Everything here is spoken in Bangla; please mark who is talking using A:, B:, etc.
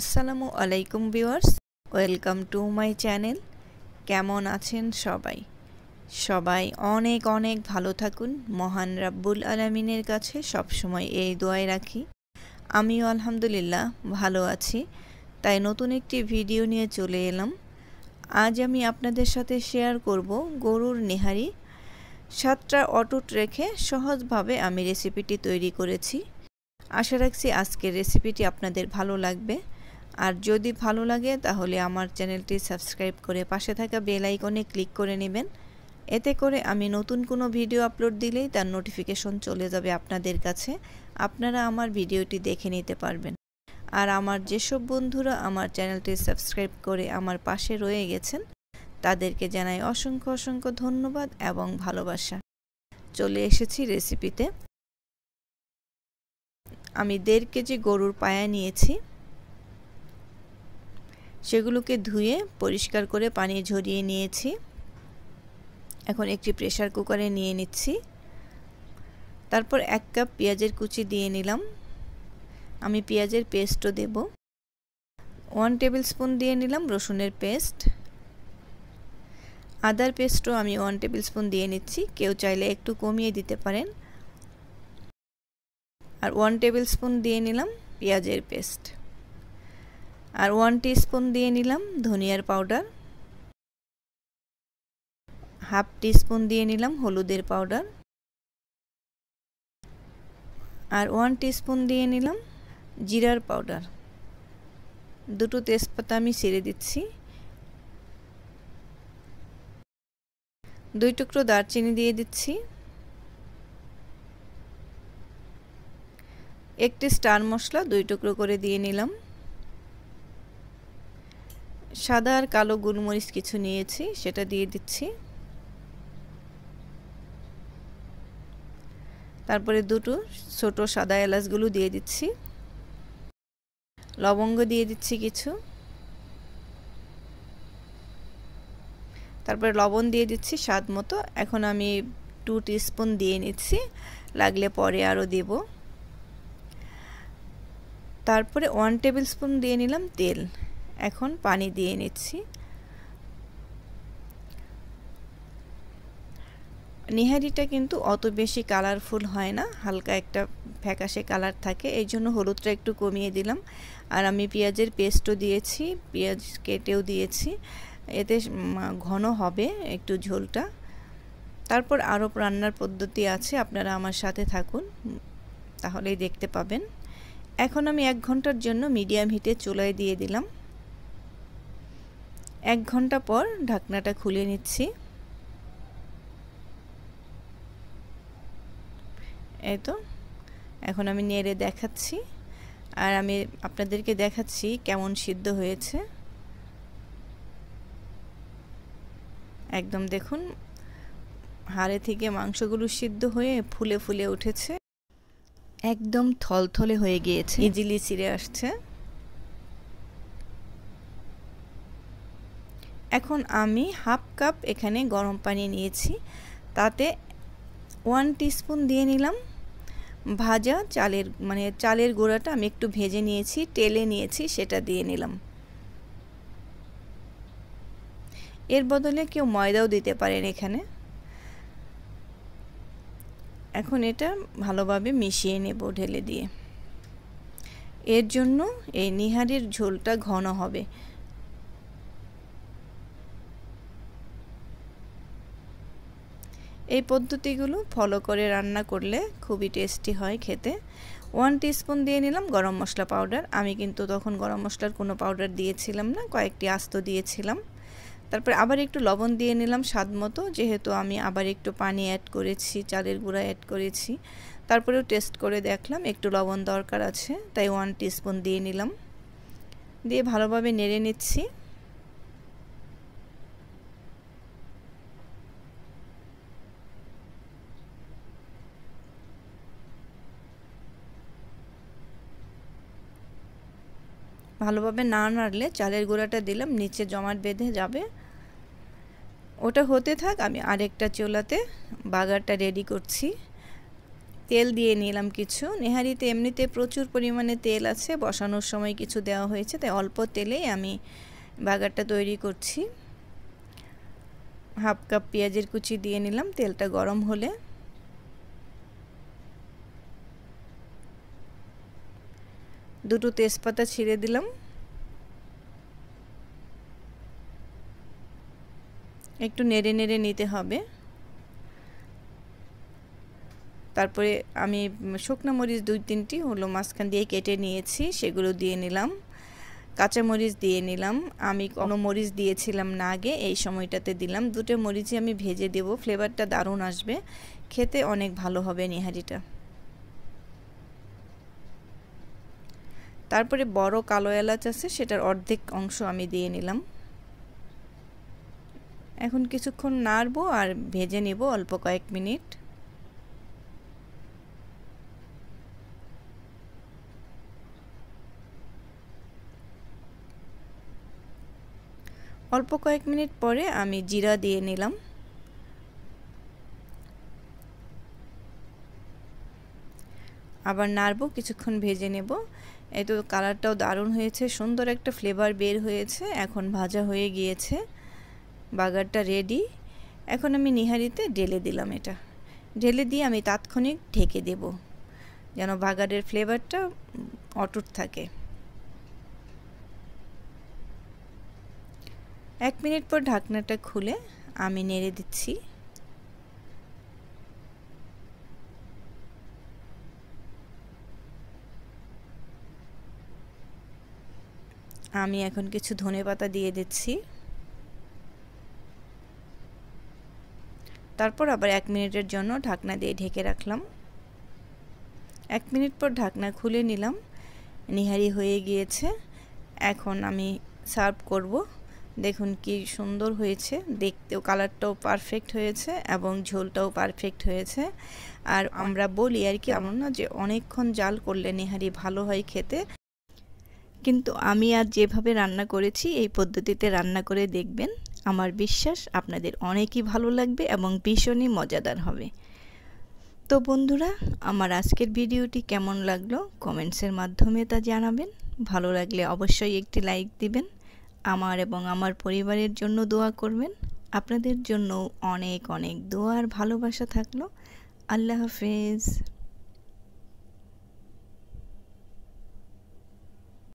A: আসসালামু আলাইকুম viewers welcome to my channel কেমন আছেন সবাই সবাই অনেক অনেক ভালো থাকুন মহান রাব্বুল আলমিনের কাছে সবসময় এই দোয়াই রাখি আমিও আলহামদুলিল্লাহ ভালো আছি তাই নতুন একটি ভিডিও নিয়ে চলে এলাম আজ আমি আপনাদের সাথে শেয়ার করব গরুর নেহারি সাতটা অটুট রেখে সহজভাবে আমি রেসিপিটি তৈরি করেছি আশা রাখছি আজকের রেসিপিটি আপনাদের ভালো লাগবে আর যদি ভালো লাগে তাহলে আমার চ্যানেলটি সাবস্ক্রাইব করে পাশে থাকা বেল আইকনে ক্লিক করে নেবেন এতে করে আমি নতুন কোনো ভিডিও আপলোড দিলেই তার নোটিফিকেশন চলে যাবে আপনাদের কাছে আপনারা আমার ভিডিওটি দেখে নিতে পারবেন আর আমার যেসব বন্ধুরা আমার চ্যানেলটি সাবস্ক্রাইব করে আমার পাশে রয়ে গেছেন তাদেরকে জানাই অসংখ্য অসংখ্য ধন্যবাদ এবং ভালোবাসা চলে এসেছি রেসিপিতে আমি দেড় কেজি গরুর পায়া নিয়েছি সেগুলোকে ধুয়ে পরিষ্কার করে পানি ঝরিয়ে নিয়েছি এখন একটি প্রেশার কুকারে নিয়ে নিচ্ছি তারপর এক কাপ পেঁয়াজের কুচি দিয়ে নিলাম আমি পেঁয়াজের পেস্টও দেব ওয়ান টেবিল স্পুন দিয়ে নিলাম রসুনের পেস্ট আদার পেস্টও আমি ওয়ান টেবিল স্পুন দিয়ে নিচ্ছি কেউ চাইলে একটু কমিয়ে দিতে পারেন আর ওয়ান টেবিল স্পুন দিয়ে নিলাম পেঁয়াজের পেস্ট আর ওয়ান টিস্পুন দিয়ে নিলাম ধনিয়ার পাউডার হাফ টিস্পুন দিয়ে নিলাম হলুদের পাউডার আর ওয়ান টিস্পুন দিয়ে নিলাম জিরার পাউডার দুটো তেজপাতা আমি ছেড়ে দিচ্ছি দুই টুকরো দারচিনি দিয়ে দিচ্ছি একটি স্টার মশলা দুই টুকরো করে দিয়ে নিলাম সাদা আর কালো গোলমরিচ কিছু নিয়েছি সেটা দিয়ে দিচ্ছি তারপরে দুটো ছোট সাদা এলাচগুলো দিয়ে দিচ্ছি লবঙ্গ দিয়ে দিচ্ছি কিছু তারপরে লবণ দিয়ে দিচ্ছি স্বাদ মতো এখন আমি টু স্পুন দিয়ে নিচ্ছি লাগলে পরে আরও দেব তারপরে ওয়ান টেবিল স্পুন দিয়ে নিলাম তেল এখন পানি দিয়ে নিচ্ছি নিহারিটা কিন্তু অত বেশি কালারফুল হয় না হালকা একটা ফ্যাকাশে কালার থাকে এই জন্য হলুদটা একটু কমিয়ে দিলাম আর আমি পেঁয়াজের পেস্টও দিয়েছি পেঁয়াজ কেটেও দিয়েছি এতে ঘন হবে একটু ঝোলটা তারপর আরও রান্নার পদ্ধতি আছে আপনারা আমার সাথে থাকুন তাহলেই দেখতে পাবেন এখন আমি এক ঘন্টার জন্য মিডিয়াম হিটে চুলায় দিয়ে দিলাম এক ঘন্টা পর ঢাকনাটা খুলে নিচ্ছি এই তো এখন আমি নেড়ে দেখাচ্ছি আর আমি আপনাদেরকে দেখাচ্ছি কেমন সিদ্ধ হয়েছে একদম দেখুন হাড়ে থেকে মাংসগুলো সিদ্ধ হয়ে ফুলে ফুলে উঠেছে একদম থলথলে হয়ে গিয়েছে ইজিলি চিড়ে আসছে এখন আমি হাফ কাপ এখানে গরম পানি নিয়েছি তাতে ওয়ান টিস্পুন দিয়ে নিলাম ভাজা চালের মানে চালের গুঁড়াটা আমি একটু ভেজে নিয়েছি তেলে নিয়েছি সেটা দিয়ে নিলাম এর বদলে কেউ ময়দাও দিতে পারেন এখানে এখন এটা ভালোভাবে মিশিয়ে নেব ঢেলে দিয়ে এর জন্য এই নিহারির ঝোলটা ঘন হবে এই পদ্ধতিগুলো ফলো করে রান্না করলে খুবই টেস্টি হয় খেতে ওয়ান টিস্পুন দিয়ে নিলাম গরম মশলা পাউডার আমি কিন্তু তখন গরম মশলার কোনো পাউডার দিয়েছিলাম না কয়েকটি আস্ত দিয়েছিলাম তারপরে আবার একটু লবণ দিয়ে নিলাম স্বাদ মতো যেহেতু আমি আবার একটু পানি অ্যাড করেছি চালের গুঁড়া অ্যাড করেছি তারপরেও টেস্ট করে দেখলাম একটু লবণ দরকার আছে তাই ওয়ান টিস্পুন দিয়ে নিলাম দিয়ে ভালোভাবে নেড়ে নিচ্ছি ভালোভাবে না নাড়লে চালের গুঁড়াটা দিলাম নিচে জমাট বেঁধে যাবে ওটা হতে থাক আমি আরেকটা চোলাতে বাগারটা রেডি করছি তেল দিয়ে নিলাম কিছু নেহারিতে এমনিতে প্রচুর পরিমাণে তেল আছে বসানোর সময় কিছু দেওয়া হয়েছে তাই অল্প তেলেই আমি বাগারটা তৈরি করছি হাফ কাপ পেঁয়াজের কুচি দিয়ে নিলাম তেলটা গরম হলে দুটো তেজপাতা ছিঁড়ে দিলাম একটু নেড়ে নেড়ে নিতে হবে তারপরে আমি শুকনো মরিচ দুই তিনটি হলো মাঝখান দিয়ে কেটে নিয়েছি সেগুলো দিয়ে নিলাম কাঁচা মরিচ দিয়ে নিলাম আমি কোনো মরিচ দিয়েছিলাম না আগে এই সময়টাতে দিলাম দুটো মরিচই আমি ভেজে দেব ফ্লেভারটা দারুণ আসবে খেতে অনেক ভালো হবে নিহারিটা তারপরে বড় কালো এলাচ আছে সেটার অর্ধেক অংশ আমি দিয়ে নিলাম এখন কিছুক্ষণ নাড়বো আর ভেজে নেব অল্প কয়েক মিনিট অল্প কয়েক মিনিট পরে আমি জিরা দিয়ে নিলাম আবার নাড়বো কিছুক্ষণ ভেজে নেব এই তো কালারটাও দারুণ হয়েছে সুন্দর একটা ফ্লেভার বের হয়েছে এখন ভাজা হয়ে গিয়েছে বাগারটা রেডি এখন আমি নিহারিতে ঢেলে দিলাম এটা ঢেলে দিয়ে আমি তাৎক্ষণিক ঢেকে দেব যেন বাগারের ফ্লেভারটা অটুট থাকে এক মিনিট পর ঢাকনাটা খুলে আমি নেড়ে দিচ্ছি আমি এখন কিছু ধনে পাতা দিয়ে দিচ্ছি তারপর আবার এক মিনিটের জন্য ঢাকনা দিয়ে ঢেকে রাখলাম এক মিনিট পর ঢাকনা খুলে নিলাম নিহারি হয়ে গিয়েছে এখন আমি সার্ভ করব দেখুন কি সুন্দর হয়েছে দেখতেও কালারটাও পারফেক্ট হয়েছে এবং ঝোলটাও পারফেক্ট হয়েছে আর আমরা বলি আর কি এমন না যে অনেকক্ষণ জাল করলে নিহারি ভালো হয় খেতে কিন্তু আমি আজ যেভাবে রান্না করেছি এই পদ্ধতিতে রান্না করে দেখবেন আমার বিশ্বাস আপনাদের অনেকই ভালো লাগবে এবং ভীষণই মজাদার হবে তো বন্ধুরা আমার আজকের ভিডিওটি কেমন লাগলো কমেন্টসের মাধ্যমে তা জানাবেন ভালো লাগলে অবশ্যই একটি লাইক দিবেন আমার এবং আমার পরিবারের জন্য দোয়া করবেন আপনাদের জন্য অনেক অনেক দোয়ার ভালোবাসা থাকলো আল্লাহ হাফেজ